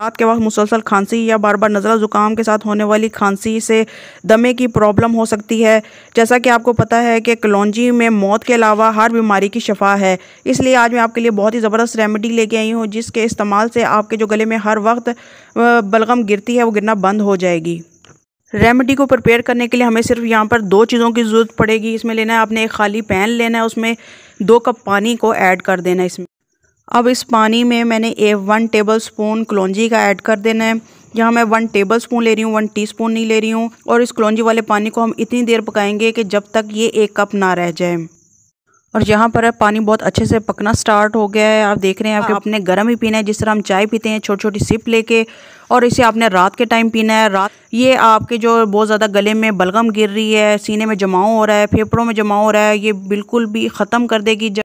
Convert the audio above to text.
रात के वक्त मुसलसल खांसी या बार बार नज़ला ज़ुकाम के साथ होने वाली खांसी से दमे की प्रॉब्लम हो सकती है जैसा कि आपको पता है कि कलौजी में मौत के अलावा हर बीमारी की शफा है इसलिए आज मैं आपके लिए बहुत ही ज़बरदस्त रेमेडी लेके आई हूँ जिसके इस्तेमाल से आपके जो गले में हर वक्त बलगम गिरती है वो गिरना बंद हो जाएगी रेमेडी को प्रिपेयर करने के लिए हमें सिर्फ यहाँ पर दो चीज़ों की ज़रूरत पड़ेगी इसमें लेना है आपने एक खाली पैन लेना है उसमें दो कप पानी को ऐड कर देना है इसमें अब इस पानी में मैंने ए वन टेबल स्पून कलौजी का ऐड कर देना है यहाँ मैं वन टेबल स्पून ले रही हूँ वन टीस्पून नहीं ले रही हूँ और इस कलौजी वाले पानी को हम इतनी देर पकाएंगे कि जब तक ये एक कप ना रह जाए और यहाँ पर पानी बहुत अच्छे से पकना स्टार्ट हो गया है आप देख रहे हैं आपके हाँ। अपने गर्म ही पीना है जिस तरह हम चाय पीते हैं छोटी छोटी सिप लेके और इसे आपने रात के टाइम पीना है रात ये आपके जो बहुत ज़्यादा गले में बलगम गिर रही है सीने में जमाव हो रहा है फेफड़ों में जमाव हो रहा है ये बिल्कुल भी ख़त्म कर देगी